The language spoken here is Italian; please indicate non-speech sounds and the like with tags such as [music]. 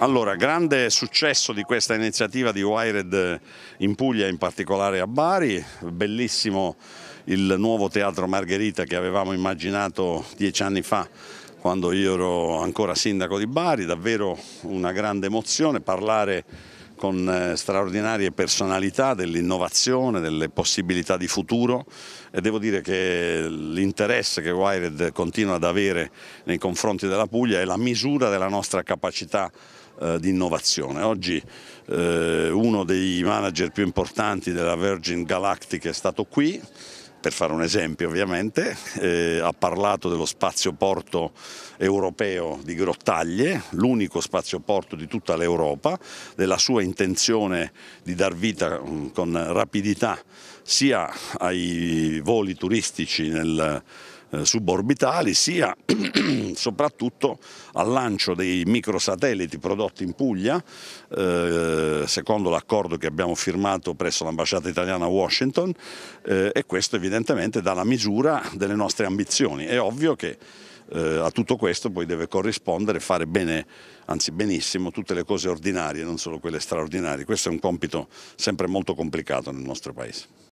Allora, grande successo di questa iniziativa di Wired eh, in Puglia, in particolare a Bari, bellissimo il nuovo teatro Margherita che avevamo immaginato dieci anni fa quando io ero ancora sindaco di Bari, davvero una grande emozione parlare con eh, straordinarie personalità dell'innovazione, delle possibilità di futuro e devo dire che l'interesse che Wired continua ad avere nei confronti della Puglia è la misura della nostra capacità eh, di innovazione. Oggi eh, uno dei manager più importanti della Virgin Galactic è stato qui, per fare un esempio ovviamente, eh, ha parlato dello spazio porto europeo di Grottaglie, l'unico spazio porto di tutta l'Europa, della sua intenzione di dar vita mm, con rapidità sia ai voli turistici nel eh, suborbitali sia [clears throat] soprattutto al lancio dei microsatelliti prodotti in Puglia eh, secondo l'accordo che abbiamo firmato presso l'ambasciata italiana a Washington eh, e questo evidentemente dà la misura delle nostre ambizioni. È ovvio che eh, a tutto questo poi deve corrispondere fare bene, anzi benissimo, tutte le cose ordinarie, non solo quelle straordinarie. Questo è un compito sempre molto complicato nel nostro Paese.